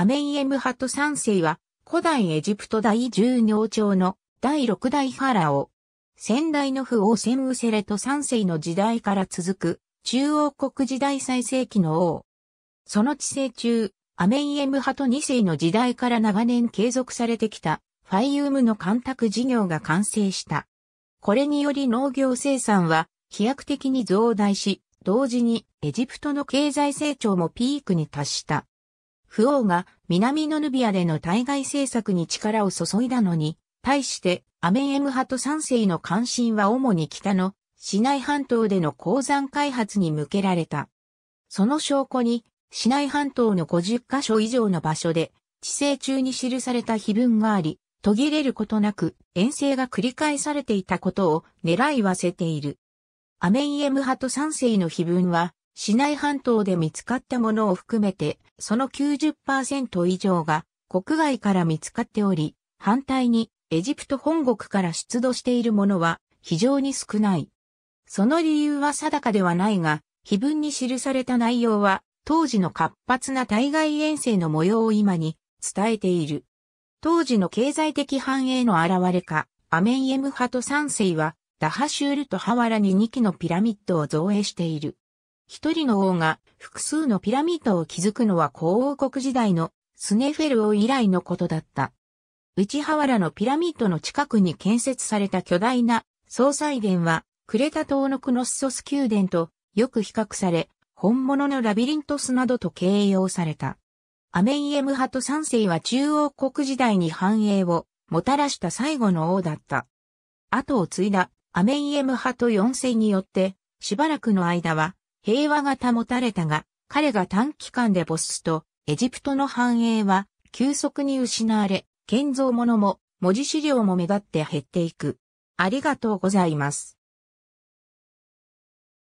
アメイエムハト3世は、古代エジプト大十王朝の第六代ファラオ。先代の父王センウセレと3世の時代から続く、中央国時代最盛期の王。その治世中、アメイエムハト2世の時代から長年継続されてきた、ファイユームの干拓事業が完成した。これにより農業生産は飛躍的に増大し、同時にエジプトの経済成長もピークに達した。不王が南のヌビアでの対外政策に力を注いだのに、対してアメンエム派と3世の関心は主に北の市内半島での鉱山開発に向けられた。その証拠に、市内半島の50カ所以上の場所で、地政中に記された碑文があり、途切れることなく遠征が繰り返されていたことを狙いはせている。アメンエム派と3世の碑文は、市内半島で見つかったものを含めて、その90%以上が国外から見つかっており、反対にエジプト本国から出土しているものは非常に少ない。その理由は定かではないが、碑文に記された内容は、当時の活発な対外遠征の模様を今に伝えている。当時の経済的繁栄の現れか、アメンエム派と三世は、ダハシュールとハワラに2基のピラミッドを造営している。一人の王が複数のピラミッドを築くのは皇王国時代のスネフェル王以来のことだった。内原のピラミッドの近くに建設された巨大な総裁殿は、クレタ島のクノッソス宮殿とよく比較され、本物のラビリントスなどと形容された。アメイエムハト三世は中央国時代に繁栄をもたらした最後の王だった。後を継いだアメイエムハト四世によって、しばらくの間は平和が保たれたが、彼が短期間で没すと、エジプトの繁栄は急速に失われ、建造物も文字資料も目立って減っていく。ありがとうございます。